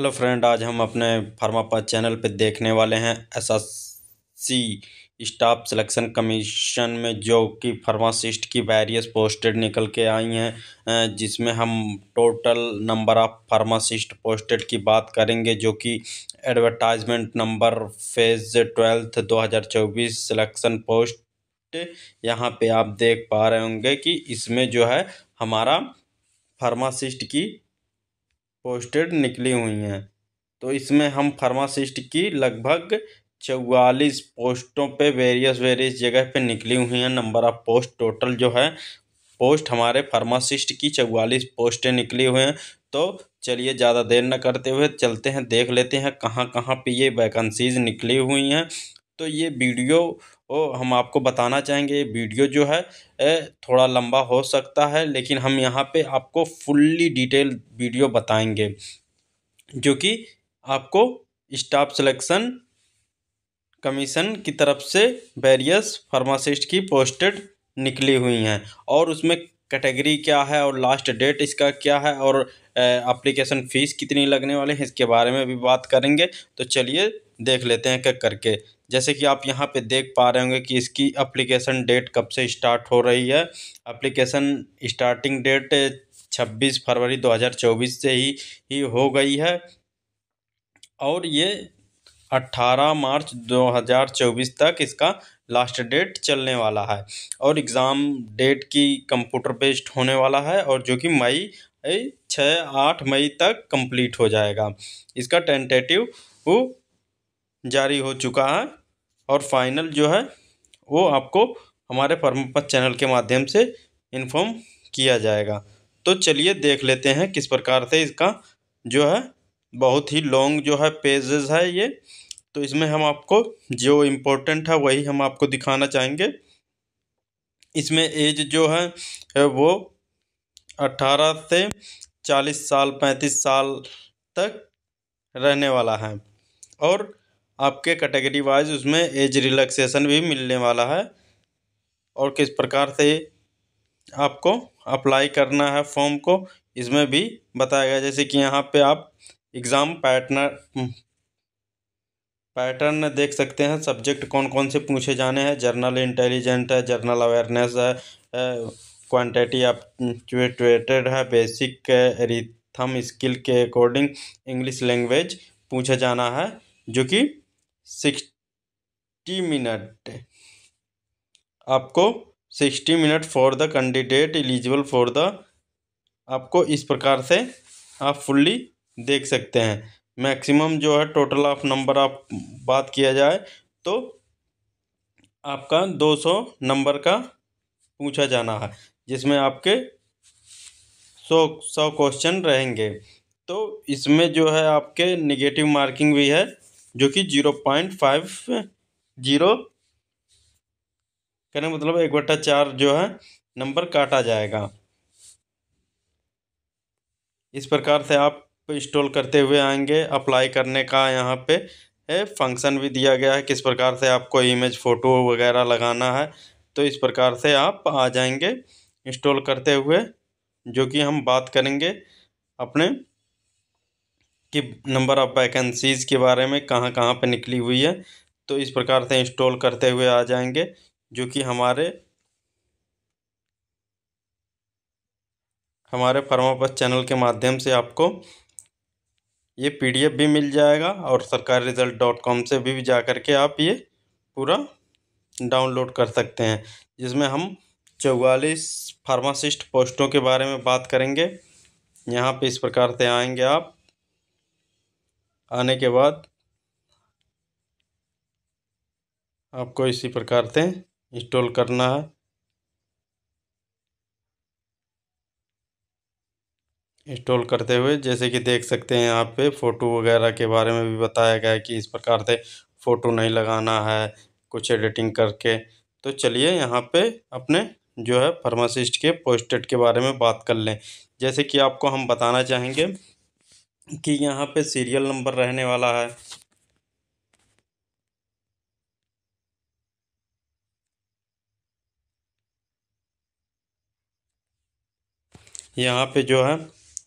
hello friend आज हम अपने फार्मापा चैनल पर देखने वाले हैं एसएससी स्टाफ सिलेक्शन कमीशन में जो कि फार्मासिस्ट की वेरियस पोस्टेड निकल के आई हैं जिसमें हम total number of pharmacist posted की बात करेंगे जो कि advertisement number phase twelfth 2024 selection post यहाँ पे आप देख पा रहे होंगे कि इसमें जो है हमारा फार्मासिस्ट की पोस्टेड निकली हुई हैं तो इसमें हम फार्मासिस्ट की लगभग चौवालीस पोस्टों पे वेरियस वेरियस जगह पे निकली हुई हैं नंबर ऑफ़ पोस्ट टोटल जो है पोस्ट हमारे फार्मासिस्ट की चौवालीस पोस्टें निकली हुई हैं तो चलिए ज़्यादा देर न करते हुए चलते हैं देख लेते हैं कहाँ कहाँ पे ये वैकन्सीज निकली हुई हैं तो ये वीडियो वो तो हम आपको बताना चाहेंगे ये वीडियो जो है थोड़ा लंबा हो सकता है लेकिन हम यहाँ पे आपको फुल्ली डिटेल वीडियो बताएंगे जो कि आपको स्टाफ सिलेक्शन कमीशन की तरफ से वेरियस फार्मासिस्ट की पोस्टेड निकली हुई हैं और उसमें कैटेगरी क्या है और लास्ट डेट इसका क्या है और एप्लीकेशन फ़ीस कितनी लगने वाली है इसके बारे में भी बात करेंगे तो चलिए देख लेते हैं क्या करके जैसे कि आप यहाँ पे देख पा रहे होंगे कि इसकी अप्लीकेशन डेट कब से स्टार्ट हो रही है अप्लीकेशन स्टार्टिंग डेट 26 फरवरी 2024 से ही ही हो गई है और ये 18 मार्च 2024 तक इसका लास्ट डेट चलने वाला है और एग्ज़ाम डेट की कंप्यूटर बेस्ड होने वाला है और जो कि मई छः आठ मई तक कंप्लीट हो जाएगा इसका टेंटेटिव वो जारी हो चुका है और फाइनल जो है वो आपको हमारे परमपत चैनल के माध्यम से इन्फॉर्म किया जाएगा तो चलिए देख लेते हैं किस प्रकार से इसका जो है बहुत ही लॉन्ग जो है पेजेस है ये तो इसमें हम आपको जो इम्पोर्टेंट है वही हम आपको दिखाना चाहेंगे इसमें एज जो है वो अट्ठारह से चालीस साल पैंतीस साल तक रहने वाला है और आपके कैटेगरी वाइज उसमें एज रिलैक्सेशन भी मिलने वाला है और किस प्रकार से आपको अप्लाई करना है फॉर्म को इसमें भी बताया गया जैसे कि यहाँ पे आप एग्ज़ाम पैटर्नर पैटर्न देख सकते हैं सब्जेक्ट कौन कौन से पूछे जाने हैं जर्नल इंटेलिजेंट है जर्नल अवेयरनेस है क्वांटिटी हम्म, ट्वेटेड है बेसिक रिथम स्किल के अकॉर्डिंग इंग्लिश लैंग्वेज पूछा जाना है जो कि सिक्सटी मिनट आपको sixty minute for the candidate eligible for the आपको इस प्रकार से आप फुल्ली देख सकते हैं मैक्सिमम जो है टोटल ऑफ नंबर आप बात किया जाए तो आपका दो सौ नंबर का पूछा जाना है जिसमें आपके सौ सौ क्वेश्चन रहेंगे तो इसमें जो है आपके निगेटिव मार्किंग भी है जो कि जीरो पॉइंट फाइव जीरो कहने मतलब एक बट्टा चार जो है नंबर काटा जाएगा इस प्रकार से आप इंस्टॉल करते हुए आएंगे अप्लाई करने का यहाँ पे फंक्शन भी दिया गया है किस प्रकार से आपको इमेज फ़ोटो वगैरह लगाना है तो इस प्रकार से आप आ जाएंगे इंस्टॉल करते हुए जो कि हम बात करेंगे अपने कि नंबर ऑफ़ वैकेंसीज़ के बारे में कहाँ कहाँ पे निकली हुई है तो इस प्रकार से इंस्टॉल करते हुए आ जाएंगे जो कि हमारे हमारे फर्मापस चैनल के माध्यम से आपको ये पीडीएफ भी मिल जाएगा और सरकारी रिज़ल्ट डॉट कॉम से भी जा कर के आप ये पूरा डाउनलोड कर सकते हैं जिसमें हम चौवालीस फार्मासिस्ट पोस्टों के बारे में बात करेंगे यहाँ पे इस प्रकार से आएंगे आप आने के बाद आपको इसी प्रकार से इंस्टॉल करना है इंस्टॉल करते हुए जैसे कि देख सकते हैं यहाँ पे फ़ोटो वगैरह के बारे में भी बताया गया है कि इस प्रकार से फ़ोटो नहीं लगाना है कुछ एडिटिंग करके तो चलिए यहाँ पे अपने जो है फार्मासिस्ट के पोस्टेड के बारे में बात कर लें जैसे कि आपको हम बताना चाहेंगे कि यहाँ पे सीरियल नंबर रहने वाला है यहाँ पे जो है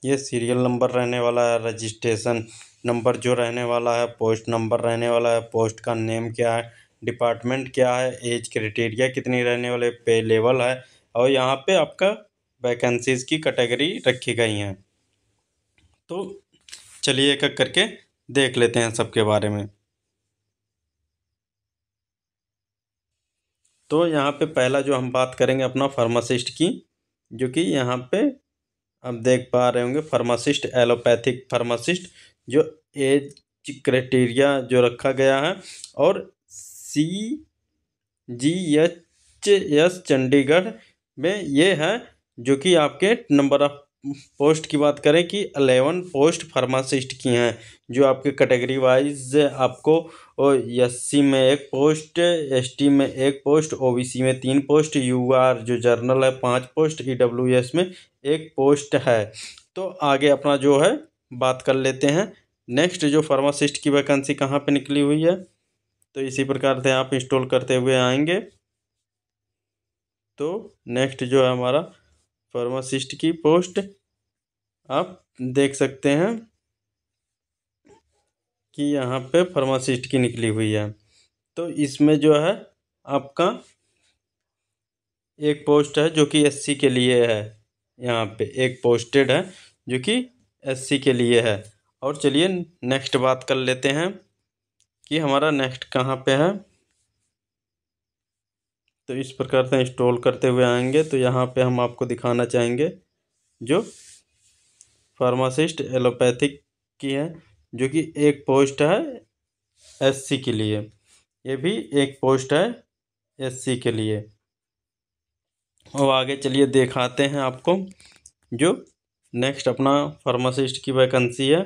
ये सीरियल नंबर रहने वाला है रजिस्ट्रेशन नंबर जो रहने वाला है पोस्ट नंबर रहने वाला है पोस्ट का नेम क्या है डिपार्टमेंट क्या है एज क्राइटेरिया कितनी रहने वाले पे लेवल है और यहाँ पे आपका वैकेंसीज़ की कैटेगरी रखी गई हैं तो चलिए एक एक करके देख लेते हैं सबके बारे में तो यहाँ पे पहला जो हम बात करेंगे अपना फार्मासिस्ट की जो कि यहाँ पे आप देख पा रहे होंगे फार्मासिस्ट एलोपैथिक फार्मासिस्ट जो एज क्राइटेरिया जो रखा गया है और C G H S Chandigarh में ये है जो कि आपके नंबर ऑफ पोस्ट की बात करें कि अलेवन पोस्ट फार्मासिस्ट की हैं जो आपके कैटेगरी वाइज आपको एस सी में एक पोस्ट एस टी में एक पोस्ट सी में तीन पोस्ट यू आर जो जर्नल है पाँच पोस्ट ई डब्ल्यू एस में एक पोस्ट है तो आगे अपना जो है बात कर लेते हैं नेक्स्ट जो फार्मासिस्ट की वैकेंसी कहाँ पे निकली हुई है तो इसी प्रकार से आप इंस्टॉल करते हुए आएंगे तो नेक्स्ट जो है हमारा फार्मासिस्ट की पोस्ट आप देख सकते हैं कि यहाँ पे फार्मासिस्ट की निकली हुई है तो इसमें जो है आपका एक पोस्ट है जो कि एससी के लिए है यहाँ पे एक पोस्टेड है जो कि एससी के लिए है और चलिए नेक्स्ट बात कर लेते हैं कि हमारा नेक्स्ट कहाँ पे है तो इस प्रकार से इंस्टॉल करते हुए आएंगे तो यहाँ पे हम आपको दिखाना चाहेंगे जो फार्मासिस्ट एलोपैथिक की है जो कि एक पोस्ट है एससी के लिए ये भी एक पोस्ट है एससी के लिए और आगे चलिए दिखाते हैं आपको जो नेक्स्ट अपना फार्मासिस्ट की वैकेंसी है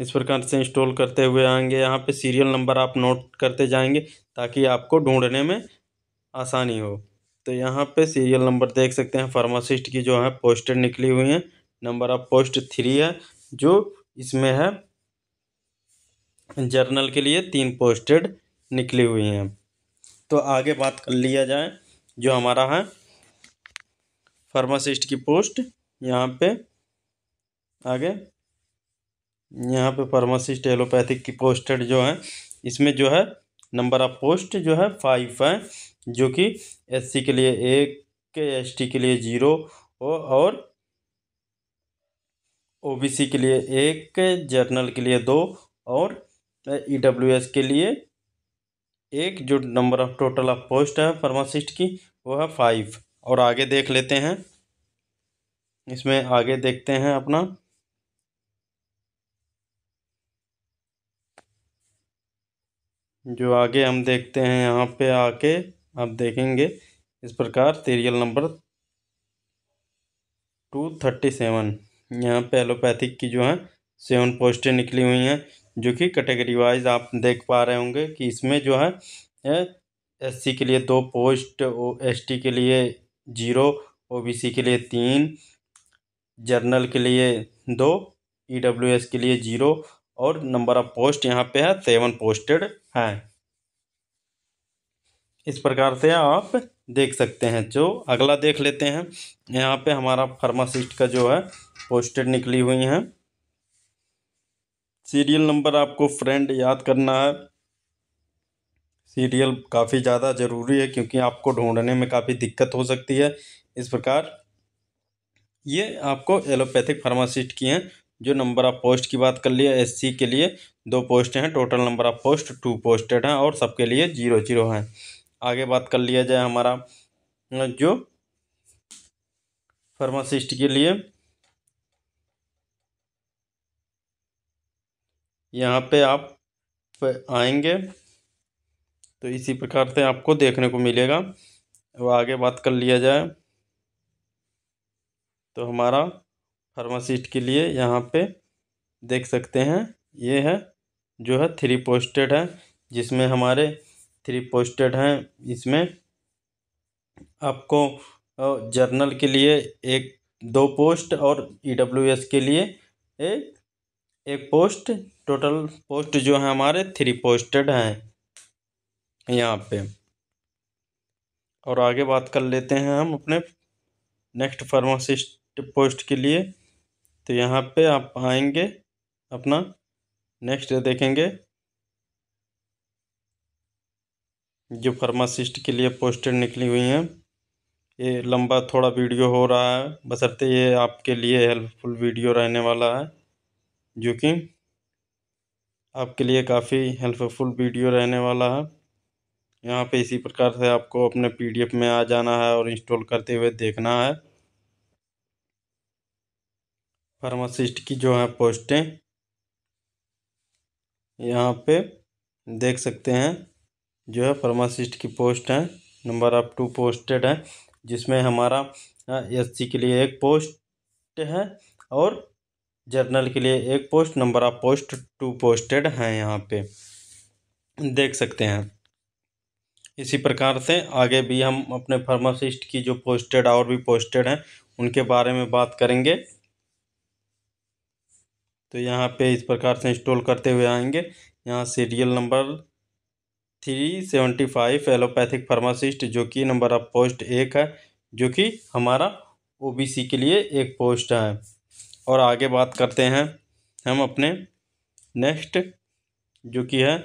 इस प्रकार से इंस्टॉल करते हुए आएंगे यहाँ पे सीरियल नंबर आप नोट करते जाएंगे ताकि आपको ढूंढने में आसानी हो तो यहाँ पे सीरियल नंबर देख सकते हैं फार्मासिस्ट की जो है पोस्टर निकली हुई है नंबर ऑफ पोस्ट थ्री है जो इसमें है जर्नल के लिए तीन पोस्टेड निकली हुई हैं तो आगे बात कर लिया जाए जो हमारा है फार्मासिस्ट की पोस्ट यहाँ पे आगे यहाँ पे फार्मासिस्ट एलोपैथिक की पोस्टेड जो है इसमें जो है नंबर ऑफ पोस्ट जो है फाइव है जो कि एससी के लिए एक एस के लिए जीरो और ओबीसी के लिए एक जर्नल के लिए दो और ईडब्ल्यूएस e के लिए एक जो number of total of post है फार्मासिस्ट की वो है फाइव और आगे देख लेते हैं इसमें आगे देखते हैं अपना जो आगे हम देखते हैं यहाँ पे आके आप देखेंगे इस प्रकार serial number two thirty seven यहाँ पे एलोपैथिक की जो है सेवन पोस्टें निकली हुई हैं जो कि कैटेगरी वाइज आप देख पा रहे होंगे कि इसमें जो है एस सी के लिए दो पोस्ट ओ एस टी के लिए जीरो ओ बी सी के लिए तीन जर्नल के लिए दो ई डब्ल्यू एस के लिए जीरो और नंबर ऑफ पोस्ट यहाँ पे है सेवन पोस्टेड है इस प्रकार से आप देख सकते हैं जो अगला देख लेते हैं यहाँ पे हमारा फार्मासिस्ट का जो है पोस्टेड निकली हुई है सीरियल नंबर आपको फ्रेंड याद करना है सीरियल काफ़ी ज़्यादा ज़रूरी है क्योंकि आपको ढूंढने में काफ़ी दिक्कत हो सकती है इस प्रकार ये आपको एलोपैथिक फार्मासिस्ट की हैं जो नंबर ऑफ़ पोस्ट की बात कर लिया एस के लिए दो पोस्ट हैं total number of post two posted हैं और सबके लिए जीरो जीरो हैं आगे बात कर लिया जाए हमारा जो फार्मासिस्ट के लिए यहाँ पे आप आएंगे तो इसी प्रकार से आपको देखने को मिलेगा अब आगे बात कर लिया जाए तो हमारा फार्मासिस्ट के लिए यहाँ पे देख सकते हैं ये है जो है थ्री पोस्टेड है जिसमें हमारे थ्री पोस्टेड हैं इसमें आपको जर्नल के लिए एक दो पोस्ट और ई डब्ल्यू एस के लिए एक एक पोस्ट टोटल पोस्ट जो है हमारे थ्री पोस्टेड हैं यहाँ पे और आगे बात कर लेते हैं हम अपने नेक्स्ट फार्मासिस्ट पोस्ट के लिए तो यहाँ पे आप आएंगे अपना नेक्स्ट देखेंगे जो फार्मासिस्ट के लिए पोस्टर निकली हुई हैं ये लंबा थोड़ा वीडियो हो रहा है बसरते ये आपके लिए हेल्पफुल वीडियो रहने वाला है जो कि आपके लिए काफ़ी हेल्पफुल वीडियो रहने वाला है यहाँ पे इसी प्रकार से आपको अपने पीडीएफ में आ जाना है और इंस्टॉल करते हुए देखना है फार्मासिस्ट की जो है पोस्टें यहाँ पे देख सकते हैं जो है फार्मासिस्ट की पोस्ट है नंबर ऑफ टू पोस्टेड है जिसमें हमारा हाँ, एससी के लिए एक पोस्ट है और जर्नल के लिए एक post number of post two posted हैं यहाँ पे देख सकते हैं इसी प्रकार से आगे भी हम अपने फार्मासिस्ट की जो पोस्टेड और भी पोस्टेड हैं उनके बारे में बात करेंगे तो यहाँ पे इस प्रकार से इंस्टॉल करते हुए आएंगे यहाँ serial number three seventy five allopathic pharmacist जो कि नंबर ऑफ पोस्ट एक है जो कि हमारा ओबीसी के लिए एक पोस्ट है और आगे बात करते हैं हम अपने नेक्स्ट जो कि है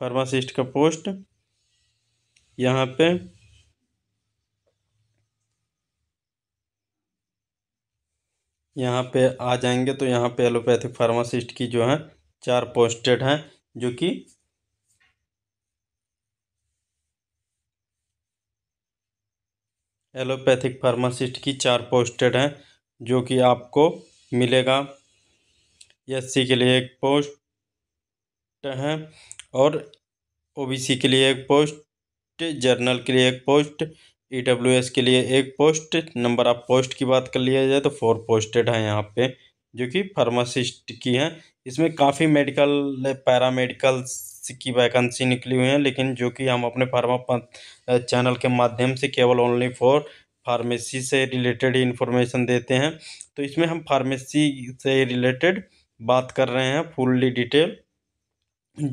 फार्मासिस्ट का पोस्ट यहाँ पे यहाँ पे आ जाएंगे तो यहाँ पे एलोपैथिक फार्मासिस्ट की जो है चार पोस्टेड हैं जो कि एलोपैथिक फार्मासिस्ट की चार पोस्टेड हैं जो कि आपको मिलेगा एस के लिए एक पोस्ट है और ओबीसी के लिए एक पोस्ट जर्नल के लिए एक पोस्ट ई डब्ल्यू एस के लिए एक पोस्ट नंबर आप पोस्ट की बात कर लिया जाए तो फोर पोस्टेड है यहाँ पे जो कि फार्मासिस्ट की है इसमें काफ़ी मेडिकल पैरामेडिकल्स की वैकेंसी निकली हुई हैं लेकिन जो कि हम अपने फार्मा चैनल के माध्यम से केवल ओनली फॉर फार्मेसी से रिलेटेड इन्फॉर्मेशन देते हैं तो इसमें हम फार्मेसी से रिलेटेड बात कर रहे हैं फुल्ली डिटेल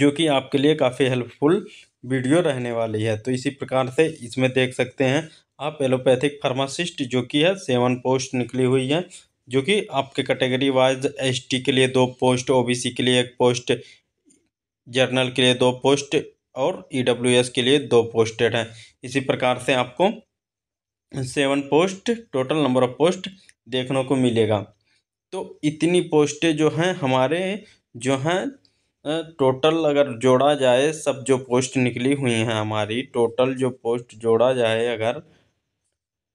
जो कि आपके लिए काफ़ी हेल्पफुल वीडियो रहने वाली है तो इसी प्रकार से इसमें देख सकते हैं आप एलोपैथिक फार्मासिस्ट जो कि है सेवन पोस्ट निकली हुई है जो कि आपके कैटेगरी वाइज एसटी के लिए दो पोस्ट ओबीसी के लिए एक पोस्ट जर्नल के लिए दो पोस्ट और ईडब्ल्यूएस के लिए दो पोस्टेड हैं इसी प्रकार से आपको seven post total number of post देखने को मिलेगा तो इतनी पोस्टें जो हैं हमारे जो हैं टोटल अगर जोड़ा जाए सब जो पोस्ट निकली हुई हैं हमारी टोटल जो पोस्ट जोड़ा जाए अगर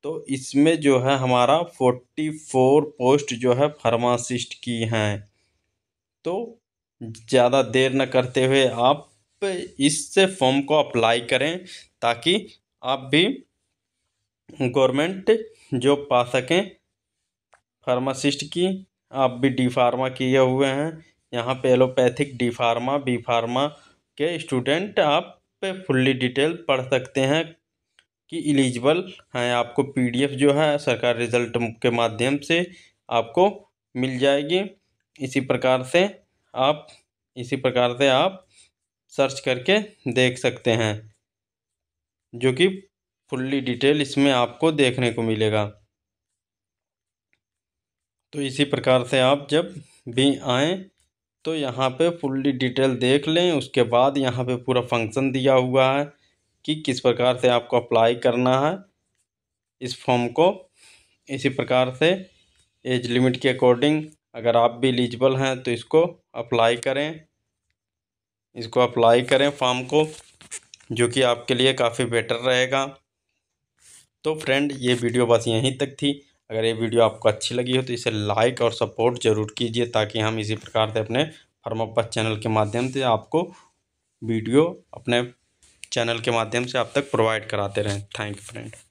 तो इसमें जो है हमारा फोर्टी फोर पोस्ट जो है फार्मासिस्ट की हैं तो ज़्यादा देर न करते हुए आप इससे फॉर्म को अप्लाई करें ताकि आप भी गवर्नमेंट जॉब पा सकें फार्मासिस्ट की आप भी डी फार्मा किए हुए हैं यहाँ पे allopathic D pharma B pharma के स्टूडेंट आप पे फुल्ली डिटेल पढ़ सकते हैं कि इलिजिबल हैं आपको पीडीएफ जो है सरकार रिज़ल्ट के माध्यम से आपको मिल जाएगी इसी प्रकार से आप इसी प्रकार से आप सर्च करके देख सकते हैं जो कि फुल्ली डिटेल इसमें आपको देखने को मिलेगा तो इसी प्रकार से आप जब भी आएँ तो यहाँ पे फुल्ली डिटेल देख लें उसके बाद यहाँ पे पूरा फंक्शन दिया हुआ है कि किस प्रकार से आपको अप्लाई करना है इस फॉर्म को इसी प्रकार से एज लिमिट के अकॉर्डिंग अगर आप भी एलिजिबल हैं तो इसको अप्लाई करें इसको अप्लाई करें फॉर्म को जो कि आपके लिए काफ़ी बेटर रहेगा तो फ्रेंड ये वीडियो बस यहीं तक थी अगर ये वीडियो आपको अच्छी लगी हो तो इसे लाइक और सपोर्ट ज़रूर कीजिए ताकि हम इसी प्रकार से अपने फार्मोपस चैनल के माध्यम से आपको वीडियो अपने चैनल के माध्यम से आप तक प्रोवाइड कराते रहें थैंक यू फ्रेंड